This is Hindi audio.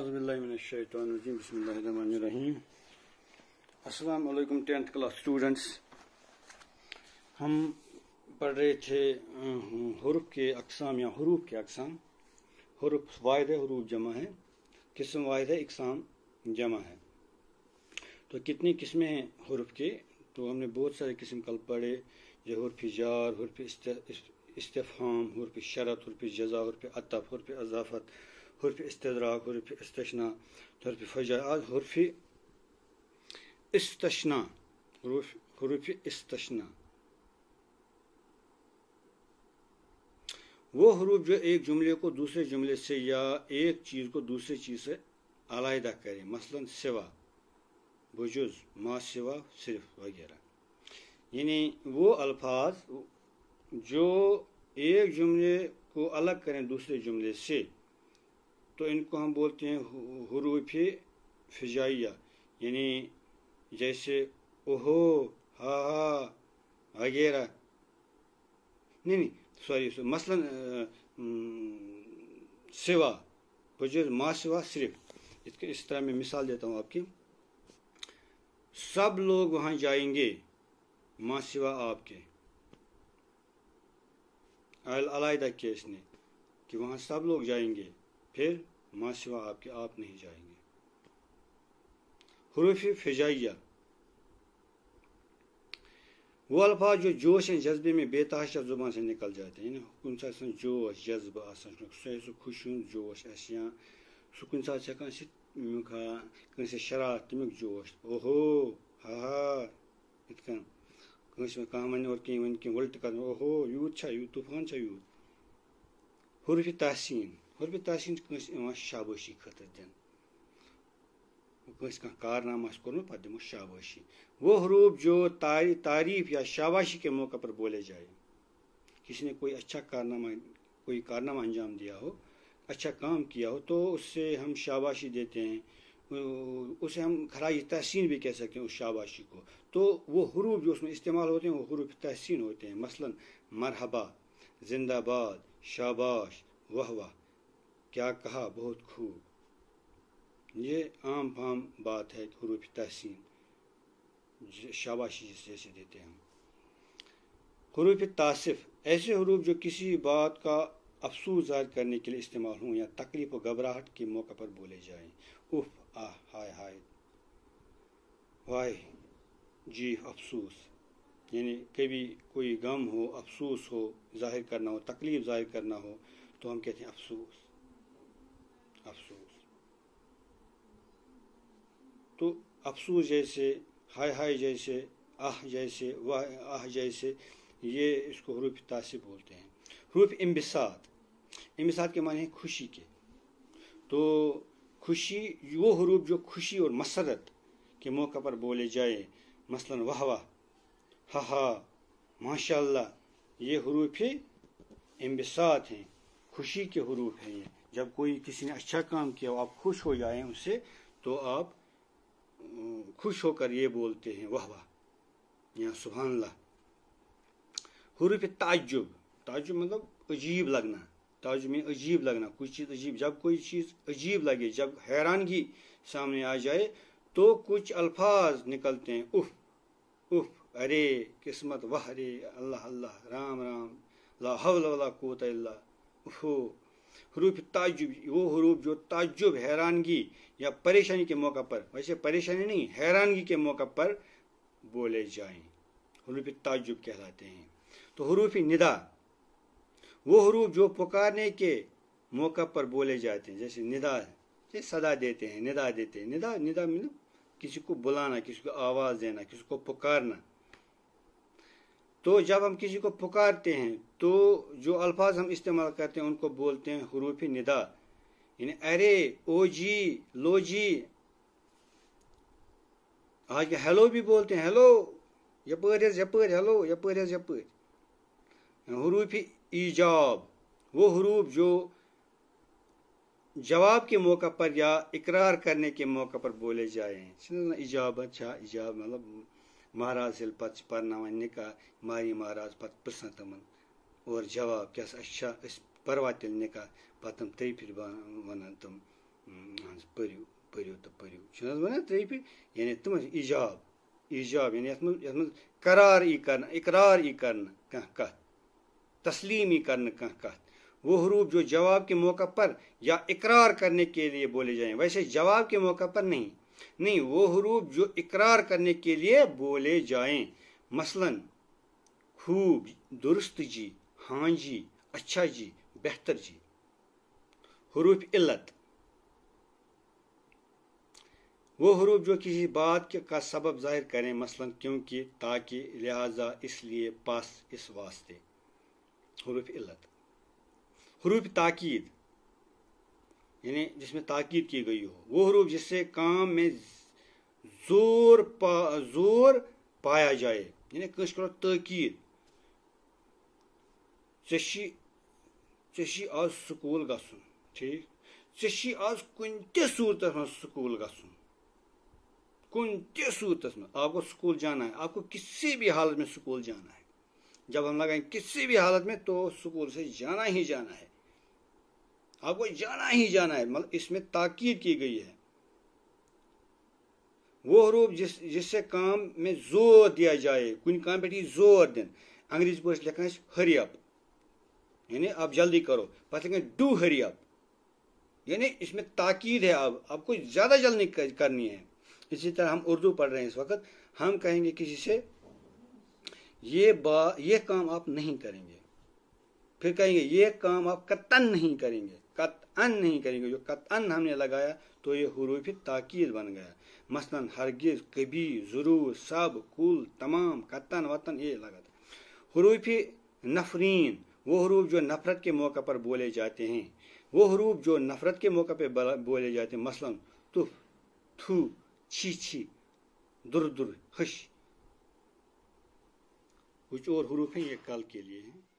अज़बिल्लाशैतरजीम बसमीम अल्लाम टेंथ क्लास स्टूडेंट्स हम पढ़ रहे थे हरूफ हम्म, के अकसाम या हरूफ के अकसाम हरूफ वायद है हरूफ जमा है किस्म वायद है इकसाम जमा है तो कितनी किस्में हैं हरूफ के तो हमने बहुत सारे किस्म कल पढ़े जो हरफ जार हरफ इस्तफ़ाम हरफ शरत हरफ जजा हरफ अतफ़ हरफ अजाफ़त hurfi istedrak, hurfi isteşna, hurfi fecaat, hurfi isteşna, hurfi, hurfi isteşna. वो हरूफ जो एक जुमले को दूसरे जुमले से या एक चीज़ को दूसरे चीज़ से अलायदा करें मसलन सिवा बुजुज मा सिवा सिर्फ वगैरह यानी वो अल्फाज जो एक जुमले को अलग करें दूसरे जुमले से तो इनको हम बोलते हैं हरूफ फिजाइया यानी जैसे ओहो हा हा वगैरह नहीं नहीं सॉरी मसलन सिवा बुजुर्ग माँ सिवा सिर्फ इसके इस तरह मैं मिसाल देता हूँ आपकी सब लोग वहाँ जाएंगे माँ सिवा आपके अलहदा केस इसने कि वहाँ सब लोग जाएंगे फिर माशवा आपके आप नहीं जाएंगे हरूफ फिजाइया वो अल्फाज जो जोश या जज्बे में बेतहाशा जुबान से निकल जाते हैं कुन सा जोश जज्ब आसान सह खुश जोश या सह कुन सा कंसे शरारत जोश ओहो हा हाँ कह वन और कहीं वन कहीं उल्ट कर ओहो यूत अच्छा, यूत तूफान यूत हरूफ तहसीन خۄدبہِ تعالیٰ چھِنہٕ کٲنٛسہِ یِوان شابٲشی خٲطرٕ دِنہٕ کٲنٛسہِ کانٛہہ کارنامہٕ آسہِ کوٚرمُت پَتہٕ دِمو شابٲشی وہ حروف جو تاری तारीफ या शाबाशी के मौका पर बोले जाए किसी ने कोई अच्छा कारनामा कोई कारनामा अंजाम दिया हो अच्छा काम किया हो तो उससे हम शाबाशी देते हैं उसे हम खराज तहसीन भी कह सकते हैं उस शाबाशी को तो वो हरूफ जो उसमें इस्तेमाल होते हैं वो हरूफ तहसीन होते हैं मसलन मरहबा जिंदाबाद शाबाश वाह वाह क्या कहा बहुत खूब ये आम फाम बात है हरूफ तहसीन शाबाशी जैसे देते हैं हरूफ तासिफ ऐसे हरूफ जो किसी बात का अफसोस जाहिर करने के लिए इस्तेमाल हों या तकलीफ व घबराहट के मौके पर बोले जाएं उफ आह हाय हाय वाह जी अफसोस यानी कभी कोई गम हो अफसोस हो जाहिर करना हो तकलीफ़ जाहिर करना हो तो हम कहते हैं अफसोस अफसोस तो अफसोस जैसे हाय हाय जैसे आह जैसे वाह आह जैसे ये इसको हरूफ तासी बोलते हैं हरूफ इम्बिसात इम्बिसात के माने खुशी के तो खुशी वो हरूफ जो खुशी और मसरत के मौके पर बोले जाए मसलन वाह वाह हा हा माशा ये हरूफ इम्बिसात हैं खुशी के हरूफ हैं ये जब कोई किसी ने अच्छा काम किया आप खुश हो जाए उससे तो आप खुश होकर ये बोलते हैं वाह वाह या सुबहानला हरूफ ताजुब ताजुब मतलब अजीब लगना ताजुब में अजीब लगना कुछ चीज़ अजीब जब कोई चीज़ अजीब लगे जब हैरानगी सामने आ जाए तो कुछ अल्फाज निकलते हैं उफ उफ अरे किस्मत वाह अरे अल्लाह अल्लाह राम राम ला हवला कोत अल्लाह उफ हरूफ ताजुब वो हरूफ जो ताजुब हैरानगी या परेशानी के मौका पर वैसे परेशानी नहीं हैरानगी के मौका पर बोले जाएं हरूफ ताजुब कहलाते हैं तो हरूफ निदा वो हरूफ जो पुकारने के मौका पर बोले जाते हैं जैसे निदा जैसे सदा देते हैं निदा देते हैं निदा निदा मतलब किसी को बुलाना किसी को आवाज़ देना किसी को पुकारना तो जब हम किसी को पुकारते हैं तो जो अल्फाज हम इस्तेमाल करते हैं उनको बोलते हैं हरूफ निदा यानी अरे ओ जी लो जी आज हेलो भी बोलते हैं हेलो यपर हज यपर हेलो यपर हज यपर हरूफ ईजाब वो हरूफ जो जवाब के मौका पर या इकरार करने के मौका पर बोले जाए हैं अच्छा ईजाब मतलब महाराज ये पत् पर्न निकाह माई महाराज पत् पृन तम और जवाब क्या अच्छा पर्वा तेल निकाह पम त्रे फिर वन तम पू पू वन त्रे फिर यानी तुम ईजाब ईजाब यानी ये करार ई कर इकरार ई कर कह कत तस्लीम ई कर कत वो हरूप जो जवाब के मौका पर या इकरार करने के लिए बोले जाए वैसे जवाब के मौका पर नहीं नहीं वो हरूफ जो इकरार करने के लिए बोले जाएं मसलन खूब दुरुस्त जी हाँ जी अच्छा जी बेहतर जी हरूफ इल्लत वो हरूफ जो किसी बात के का सबब जाहिर करें मसलन क्योंकि ताकि लिहाजा इसलिए पास इस वास्ते हरूफ इल्लत हरूफ ताकीद यानी जिसमें ताकीद की गई हो वो हरूफ जिससे काम में जोर पा जोर पाया जाए यानी कश करो तकीद चशी आज स्कूल गसुन ठीक चशी आज कुन ते सूरत में स्कूल गसुन कुन ते सूरत में आपको स्कूल जाना है आपको किसी भी हालत में स्कूल जाना है जब हम लगाएं किसी भी हालत में तो स्कूल से जाना ही जाना है आपको जाना ही जाना है मतलब इसमें ताकीद की गई है वो रूप जिस जिससे काम में जोर दिया जाए कुछ काम पे जोर दिन अंग्रेजी पे लिखा हरी अप यानी आप जल्दी करो पता लिखें डू हरी अप यानी इसमें ताकीद है अब आपको ज़्यादा जल्दी करनी है इसी तरह हम उर्दू पढ़ रहे हैं इस वक्त हम कहेंगे किसी से ये बा ये काम आप नहीं करेंगे फिर कहेंगे ये काम आप कतन नहीं करेंगे अन नहीं करेंगे जो कत अन हमने लगाया तो ये हरूफ ताकीद बन गया मसलन हरगिज कभी ज़रूर सब कुल तमाम कतन वतन ये लगा था हरूफ नफरीन वो हरूफ जो नफ़रत के मौके पर बोले जाते हैं वो हरूफ जो नफ़रत के मौके पर बोले जाते हैं मसलन तुफ थू छी छी दुर दुर हश कुछ और हरूफ हैं ये कल के लिए हैं